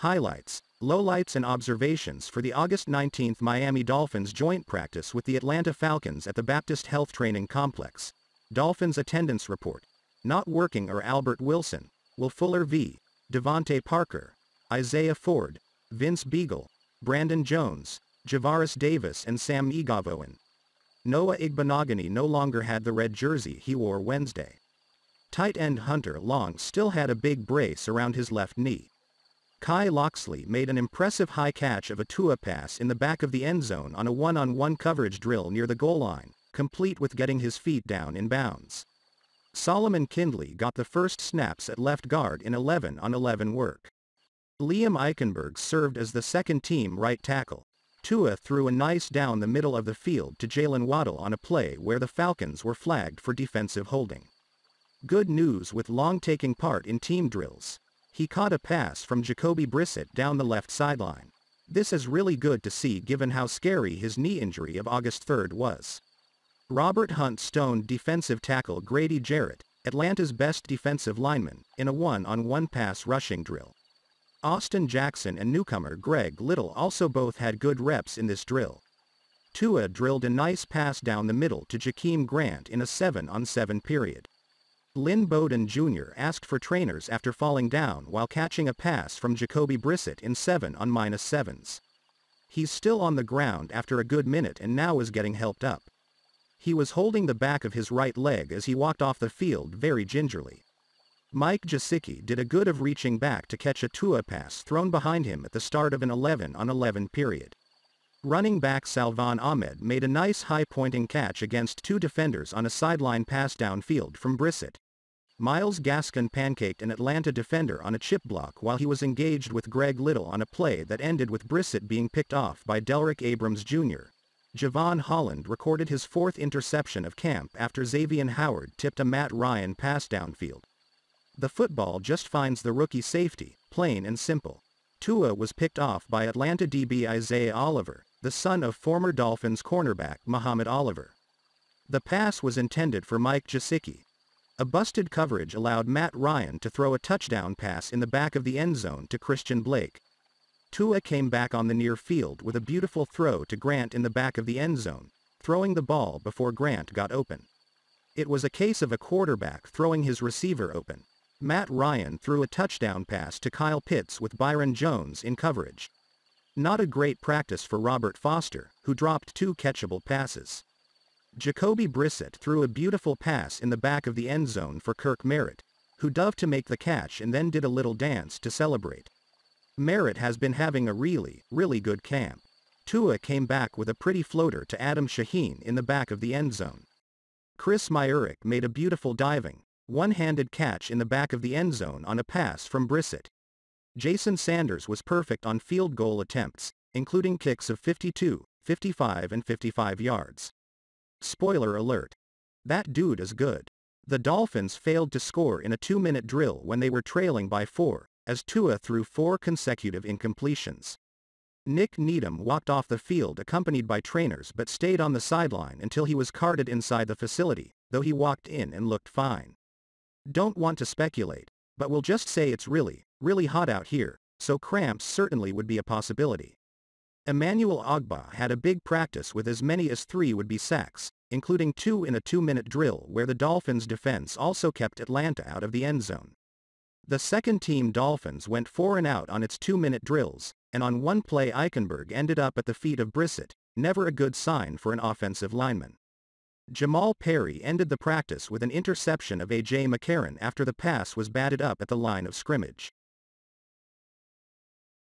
Highlights, lowlights and observations for the August 19 Miami Dolphins joint practice with the Atlanta Falcons at the Baptist Health Training Complex. Dolphins attendance report. Not working are Albert Wilson, Will Fuller v. Devontae Parker, Isaiah Ford, Vince Beagle, Brandon Jones, Javaris Davis and Sam Igavoan. Noah Igbenogany no longer had the red jersey he wore Wednesday. Tight end Hunter Long still had a big brace around his left knee. Kai Loxley made an impressive high catch of a Tua pass in the back of the end zone on a one-on-one -on -one coverage drill near the goal line, complete with getting his feet down in bounds. Solomon Kindley got the first snaps at left guard in 11-on-11 work. Liam Eichenberg served as the second-team right tackle. Tua threw a nice down the middle of the field to Jalen Waddle on a play where the Falcons were flagged for defensive holding. Good news with long taking part in team drills, he caught a pass from Jacoby Brissett down the left sideline. This is really good to see given how scary his knee injury of August 3rd was. Robert Hunt stoned defensive tackle Grady Jarrett, Atlanta's best defensive lineman, in a one-on-one -on -one pass rushing drill. Austin Jackson and newcomer Greg Little also both had good reps in this drill. Tua drilled a nice pass down the middle to Jakeem Grant in a 7-on-7 period. Lynn Bowden Jr. asked for trainers after falling down while catching a pass from Jacoby Brissett in 7 on minus 7s. He's still on the ground after a good minute and now is getting helped up. He was holding the back of his right leg as he walked off the field very gingerly. Mike Jasicki did a good of reaching back to catch a Tua pass thrown behind him at the start of an 11 on 11 period. Running back Salvan Ahmed made a nice high-pointing catch against two defenders on a sideline pass downfield from Brissett. Miles Gaskin pancaked an Atlanta defender on a chip block while he was engaged with Greg Little on a play that ended with Brissett being picked off by Delrick Abrams Jr. Javon Holland recorded his fourth interception of camp after Xavier Howard tipped a Matt Ryan pass downfield. The football just finds the rookie safety, plain and simple. Tua was picked off by Atlanta DB Isaiah Oliver, the son of former Dolphins cornerback Muhammad Oliver. The pass was intended for Mike Jasicki. A busted coverage allowed Matt Ryan to throw a touchdown pass in the back of the end zone to Christian Blake. Tua came back on the near field with a beautiful throw to Grant in the back of the end zone, throwing the ball before Grant got open. It was a case of a quarterback throwing his receiver open. Matt Ryan threw a touchdown pass to Kyle Pitts with Byron Jones in coverage. Not a great practice for Robert Foster, who dropped two catchable passes. Jacoby Brissett threw a beautiful pass in the back of the end zone for Kirk Merritt, who dove to make the catch and then did a little dance to celebrate. Merritt has been having a really, really good camp. Tua came back with a pretty floater to Adam Shaheen in the back of the end zone. Chris Myrick made a beautiful diving, one-handed catch in the back of the end zone on a pass from Brissett. Jason Sanders was perfect on field goal attempts, including kicks of 52, 55 and 55 yards. Spoiler alert. That dude is good. The Dolphins failed to score in a two-minute drill when they were trailing by four, as Tua threw four consecutive incompletions. Nick Needham walked off the field accompanied by trainers but stayed on the sideline until he was carted inside the facility, though he walked in and looked fine. Don't want to speculate, but we'll just say it's really, Really hot out here, so cramps certainly would be a possibility. Emmanuel Ogba had a big practice with as many as three would-be sacks, including two in a two-minute drill where the Dolphins' defense also kept Atlanta out of the end zone. The second-team Dolphins went four and out on its two-minute drills, and on one play Eichenberg ended up at the feet of Brissett, never a good sign for an offensive lineman. Jamal Perry ended the practice with an interception of A.J. McCarron after the pass was batted up at the line of scrimmage.